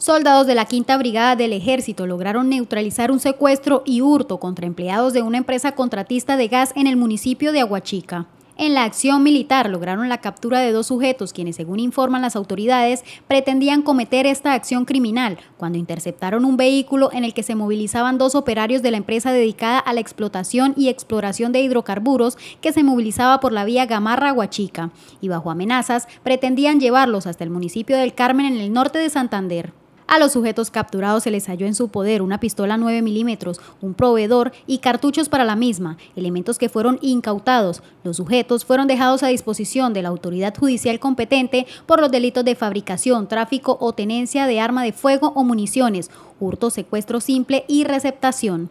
Soldados de la Quinta Brigada del Ejército lograron neutralizar un secuestro y hurto contra empleados de una empresa contratista de gas en el municipio de Aguachica. En la acción militar lograron la captura de dos sujetos quienes, según informan las autoridades, pretendían cometer esta acción criminal cuando interceptaron un vehículo en el que se movilizaban dos operarios de la empresa dedicada a la explotación y exploración de hidrocarburos que se movilizaba por la vía gamarra aguachica y bajo amenazas pretendían llevarlos hasta el municipio del Carmen en el norte de Santander. A los sujetos capturados se les halló en su poder una pistola 9 milímetros, un proveedor y cartuchos para la misma, elementos que fueron incautados. Los sujetos fueron dejados a disposición de la autoridad judicial competente por los delitos de fabricación, tráfico o tenencia de arma de fuego o municiones, hurto, secuestro simple y receptación.